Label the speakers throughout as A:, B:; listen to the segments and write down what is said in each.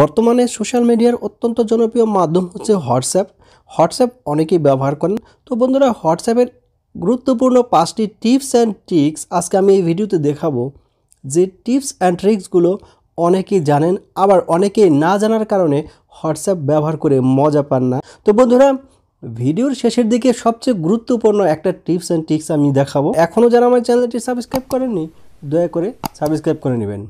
A: বর্তমানে সোশ্যাল মিডিয়ার অত্যন্ত জনপ্রিয় মাধ্যম হচ্ছে হোয়াটসঅ্যাপ হোয়াটসঅ্যাপ অনেকেই ব্যবহার করেন তো বন্ধুরা হোয়াটসঅ্যাপের গুরুত্বপূর্ণ পাঁচটি টিপস অ্যান্ড ট্রিক্স আজকে আমি এই ভিডিওতে দেখাবো যে টিপস অ্যান্ড ট্রিক্সগুলো অনেকেই জানেন আবার অনেকেই না জানার কারণে হোয়াটসঅ্যাপ ব্যবহার করে মজা পান না তো বন্ধুরা ভিডিওর শেষের দিকে সবচেয়ে গুরুত্বপূর্ণ একটা টিপস অ্যান্ড ট্রিক্স আমি দেখাবো এখনও যারা আমার চ্যানেলটি সাবস্ক্রাইব করেননি দয়া করে সাবস্ক্রাইব করে নেবেন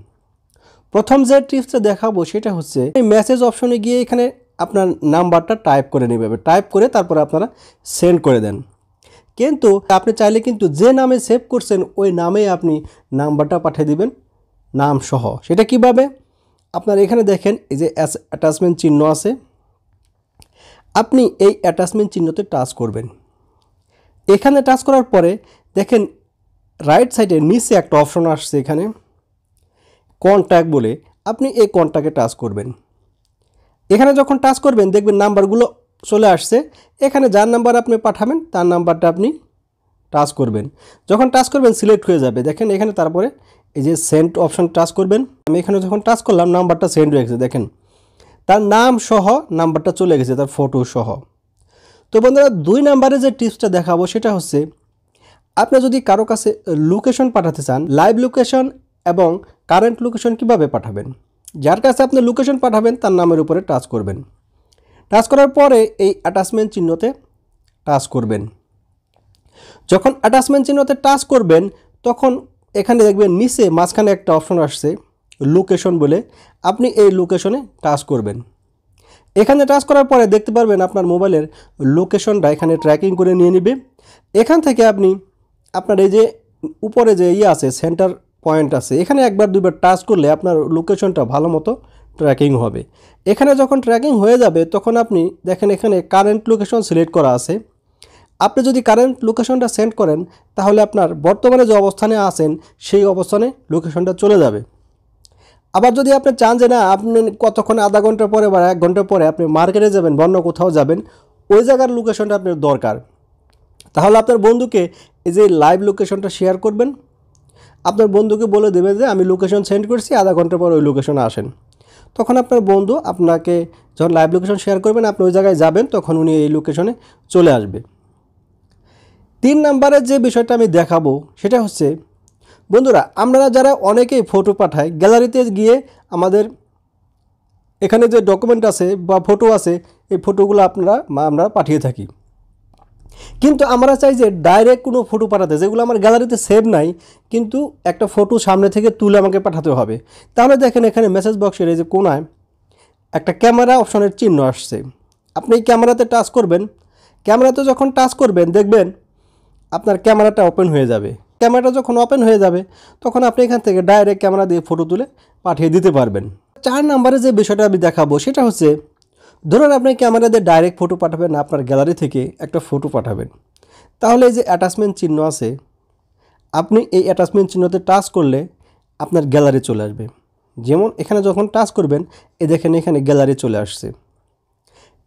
A: প্রথম যে টিপসটা দেখাবো সেটা হচ্ছে এই মেসেজ অপশনে গিয়ে এখানে আপনার নাম্বারটা টাইপ করে নেবে টাইপ করে তারপরে আপনারা সেন্ড করে দেন কিন্তু আপনি চাইলে কিন্তু যে নামে সেভ করছেন ওই নামে আপনি নাম্বারটা পাঠিয়ে দিবেন নাম সহ সেটা কিভাবে আপনার এখানে দেখেন এই যে অ্যাটাচমেন্ট চিহ্ন আছে আপনি এই অ্যাটাচমেন্ট চিহ্নতে টাচ করবেন এখানে টাচ করার পরে দেখেন রাইট সাইডে নিচে একটা অপশন আসছে এখানে কন্ট্যাক্ট বলে আপনি এই কন্ট্যাক্টে টাচ করবেন এখানে যখন টাচ করবেন দেখবেন নাম্বারগুলো চলে আসছে এখানে যার নাম্বার আপনি পাঠাবেন তার নাম্বারটা আপনি টাচ করবেন যখন টাচ করবেন সিলেক্ট হয়ে যাবে দেখেন এখানে তারপরে এই যে সেন্ট অপশন টাচ করবেন আমি এখানে যখন টাচ করলাম নাম্বারটা সেন্ড হয়ে গেছে দেখেন তার নাম সহ নাম্বারটা চলে গেছে তার ফটো সহ তো বন্ধুরা দুই নাম্বারে যে টিপসটা দেখাবো সেটা হচ্ছে আপনি যদি কারো কাছে লোকেশন পাঠাতে চান লাইভ লোকেশন এবং কারেন্ট লোকেশন কিভাবে পাঠাবেন যার কাছে আপনি লোকেশন পাঠাবেন তার নামের উপরে টাচ করবেন টাচ করার পরে এই অ্যাটাচমেন্ট চিহ্নতে টাচ করবেন যখন অ্যাটাচমেন্ট চিহ্নতে টাচ করবেন তখন এখানে দেখবেন নিচে মাঝখানে একটা অপশন আসছে লোকেশন বলে আপনি এই লোকেশনে টাচ করবেন এখানে টাচ করার পরে দেখতে পারবেন আপনার মোবাইলের লোকেশনটা এখানে ট্র্যাকিং করে নিয়ে নেবে এখান থেকে আপনি আপনার এই যে উপরে যে ইয়ে আছে সেন্টার পয়েন্ট আছে এখানে একবার দুইবার টাচ করলে আপনার লোকেশনটা ভালো মতো ট্র্যাকিং হবে এখানে যখন ট্র্যাকিং হয়ে যাবে তখন আপনি দেখেন এখানে কারেন্ট লোকেশন সিলেক্ট করা আছে আপনি যদি কারেন্ট লোকেশনটা সেন্ড করেন তাহলে আপনার বর্তমানে যে অবস্থানে আছেন সেই অবস্থানে লোকেশনটা চলে যাবে আবার যদি আপনি চান যে না আপনি কতক্ষণ আধা ঘন্টা পরে বা এক ঘন্টা পরে আপনি মার্কেটে যাবেন বন্য কোথাও যাবেন ওই জায়গার লোকেশনটা আপনার দরকার তাহলে আপনার বন্ধুকে এই যে লাইভ লোকেশনটা শেয়ার করবেন আপনার বন্ধুকে বলে দেবে যে আমি লোকেশন সেন্ড করছি আধা ঘন্টা পর ওই লোকেশনে আসেন তখন আপনার বন্ধু আপনাকে যখন লাইভ লোকেশন শেয়ার করবেন আপনি ওই জায়গায় যাবেন তখন উনি এই লোকেশনে চলে আসবে তিন নাম্বারের যে বিষয়টা আমি দেখাবো সেটা হচ্ছে বন্ধুরা আমরা যারা অনেকেই ফটো পাঠাই গ্যালারিতে গিয়ে আমাদের এখানে যে ডকুমেন্ট আছে বা ফটো আছে এই ফটোগুলো আপনারা আমরা পাঠিয়ে থাকি কিন্তু আমরা চাই যে ডাইরেক্ট কোনো ফটো পাঠাতে যেগুলো আমার গ্যালারিতে সেভ নাই কিন্তু একটা ফটো সামনে থেকে তুলে আমাকে পাঠাতে হবে তাহলে দেখেন এখানে মেসেজ বক্সের এই যে কোনায় একটা ক্যামেরা অপশনের চিহ্ন আসছে আপনি ক্যামেরাতে টাচ করবেন ক্যামেরাতে যখন টাচ করবেন দেখবেন আপনার ক্যামেরাটা ওপেন হয়ে যাবে ক্যামেরাটা যখন ওপেন হয়ে যাবে তখন আপনি এখান থেকে ডাইরেক্ট ক্যামেরা দিয়ে ফটো তুলে পাঠিয়ে দিতে পারবেন চার নাম্বারে যে বিষয়টা আমি দেখাবো সেটা হচ্ছে ধরুন আপনি ক্যামেরাতে ডাইরেক্ট ফটো পাঠাবেন আপনার গ্যালারি থেকে একটা ফটো পাঠাবেন তাহলে এই যে অ্যাটাচমেন্ট চিহ্ন আছে আপনি এই অ্যাটাচমেন্ট চিহ্নতে টাচ করলে আপনার গ্যালারি চলে আসবে যেমন এখানে যখন টাচ করবেন এ দেখেন এখানে গ্যালারি চলে আসছে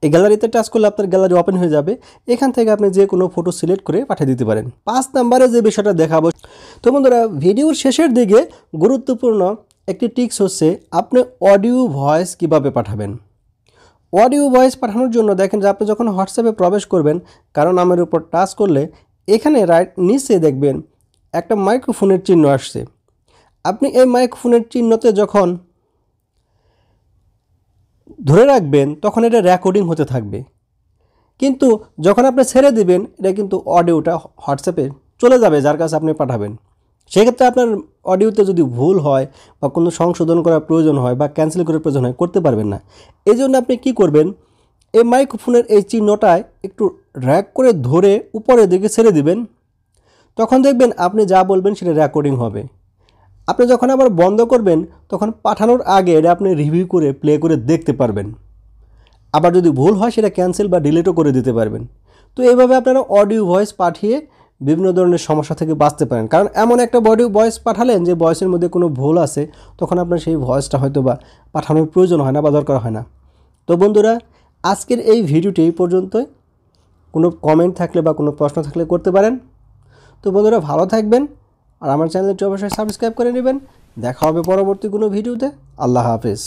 A: এই গ্যালারিতে টাচ করলে আপনার গ্যালারি ওপেন হয়ে যাবে এখান থেকে আপনি যে কোনো ফটো সিলেক্ট করে পাঠিয়ে দিতে পারেন পাঁচ নাম্বারে যে বিষয়টা দেখাবো তো বন্ধুরা ভিডিওর শেষের দিকে গুরুত্বপূর্ণ একটি টিক্স হচ্ছে আপনি অডিও ভয়েস কিভাবে পাঠাবেন অডিও ভয়েস পাঠানোর জন্য দেখেন যে আপনি যখন হোয়াটসঅ্যাপে প্রবেশ করবেন কারণ নামের উপর টাচ করলে এখানে রাইট নিচে দেখবেন একটা মাইক্রোফোনের চিহ্ন আসছে আপনি এই মাইক্রোফোনের চিহ্নতে যখন ধরে রাখবেন তখন এটা রেকর্ডিং হতে থাকবে কিন্তু যখন আপনি ছেড়ে দিবেন এটা কিন্তু অডিওটা হোয়াটসঅ্যাপে চলে যাবে যার কাছে আপনি পাঠাবেন সেক্ষেত্রে আপনার অডিওতে যদি ভুল হয় বা কোনো সংশোধন করার প্রয়োজন হয় বা ক্যান্সেল করার প্রয়োজন হয় করতে পারবেন না এই জন্য আপনি কি করবেন এই মাইক্রোফোনের এই চিহ্নটায় একটু র্যাক করে ধরে উপরের দিকে ছেড়ে দিবেন তখন দেখবেন আপনি যা বলবেন সেটা রেকর্ডিং হবে আপনি যখন আবার বন্ধ করবেন তখন পাঠানোর আগে এটা আপনি রিভিউ করে প্লে করে দেখতে পারবেন আবার যদি ভুল হয় সেটা ক্যান্সেল বা ডিলিটও করে দিতে পারবেন তো এইভাবে আপনারা অডিও ভয়েস পাঠিয়ে বিভিন্ন ধরনের সমস্যা থেকে বাঁচতে পারেন কারণ এমন একটা বডি ভয়েস পাঠালেন যে ভয়েসের মধ্যে কোনো ভুল আছে তখন আপনার সেই ভয়েসটা হয়তো বা পাঠানোর প্রয়োজন হয় না বা দরকার হয় না তো বন্ধুরা আজকের এই ভিডিওটি এই পর্যন্তই কোনো কমেন্ট থাকলে বা কোনো প্রশ্ন থাকলে করতে পারেন তো বন্ধুরা ভালো থাকবেন আর আমার চ্যানেলটি অবশ্যই সাবস্ক্রাইব করে নেবেন দেখা হবে পরবর্তী কোনো ভিডিওতে আল্লাহ হাফিজ